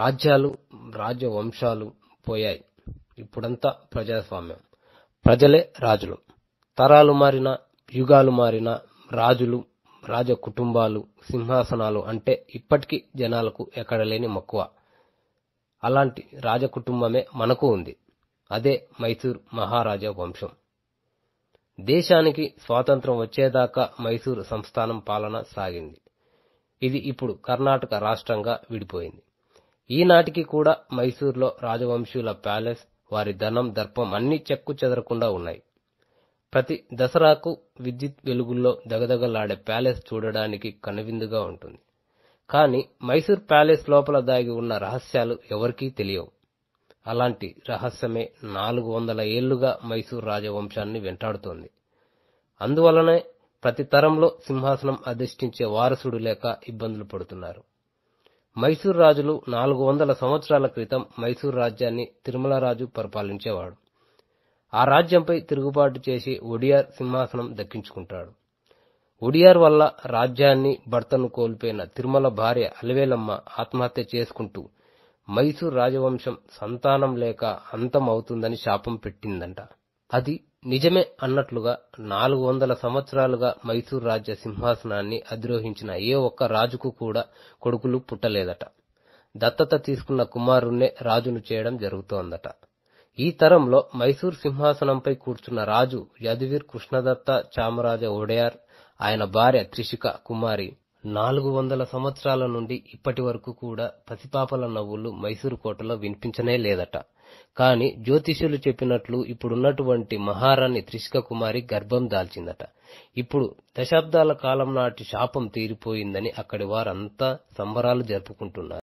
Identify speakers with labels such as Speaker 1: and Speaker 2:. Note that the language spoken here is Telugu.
Speaker 1: రాజ్యాలు రాజవంశాలు పోయాయి ఇప్పుడంతా ప్రజాస్వామ్యం ప్రజలే రాజులు తరాలు మారినా యుగాలు మారినా రాజులు రాజ కుటుంబాలు సింహాసనాలు అంటే ఇప్పటికీ జనాలకు ఎక్కడలేని మక్కువ అలాంటి రాజ కుటుంబమే మనకు ఉంది అదే మైసూర్ మహారాజా వంశం దేశానికి స్వాతంత్రం వచ్చేదాకా మైసూర్ సంస్థానం పాలన సాగింది ఇది ఇప్పుడు కర్ణాటక రాష్ట్రంగా విడిపోయింది ఈనాటికి కూడా మైసూర్లో రాజవంశీయుల ప్యాలెస్, వారి ధనం, దర్పం అన్ని చెక్కు చెదరకుండా ఉన్నాయి. ప్రతి దసరాకు విద్యుత్ వెలుగుల్లో దగదగలాడే ప్యాలెస్ చూడడానికి కనువిందుగా ఉంటుంది. కానీ మైసూర్ ప్యాలెస్ లోపల దాగి ఉన్న రహస్యాలు ఎవరికీ తెలియవు. అలాంటి రహస్యమే నాలుగు వందల ఏళ్లుగా మైసూర్ రాజవంశాన్ని వెంటాడుతోంది. అందువలనే ప్రతి తరంలో సింహాసనం అధిష్ఠించే వారసుడు లేక ఇబ్బందులు పడుతున్నారు. మైసూర్ రాజులు నాలుగు వందల సంవత్సరాల క్రితం మైసూర్ రాజ్యాన్ని తిరుమలరాజు పరిపాలించేవాడు ఆ రాజ్యంపై తిరుగుబాటు చేసి ఒడియార్ సింహాసనం దక్కించుకుంటాడు ఒడియార్ వల్ల రాజ్యాన్ని భర్తను కోల్పోయిన తిరుమల భార్య అలివేలమ్మ ఆత్మహత్య చేసుకుంటూ మైసూర్ రాజవంశం సంతానం లేక అంతం అవుతుందని శాపం పెట్టిందంట అది నిజమే అన్నట్లుగా నాలుగు వందల సంవత్సరాలుగా మైసూర్ రాజ్య సింహాసనాన్ని అధిరోహించిన ఏ ఒక్క రాజుకు కూడా కొడుకులు పుట్టలేదట దత్తత తీసుకున్న కుమారుణ్ణే రాజును చేయడం జరుగుతోందట ఈ తరంలో మైసూర్ సింహాసనంపై కూర్చున్న రాజు యదువీర్ కృష్ణదత్త చామరాజ ఒడయార్ ఆయన భార్య త్రిషిక కుమారి నాలుగు వందల సంవత్సరాల నుండి ఇప్పటి వరకు కూడా పసిపాపల నవ్వులు మైసూరు కోటలో వినిపించనే లేదట కాని జ్యోతిష్యులు చెప్పినట్లు ఇప్పుడున్నటువంటి మహారాణి త్రిష్క కుమారి గర్భం దాల్చిందట ఇప్పుడు దశాబ్దాల కాలం నాటి శాపం తీరిపోయిందని అక్కడి వారంతా సంబరాలు జరుపుకుంటున్నారు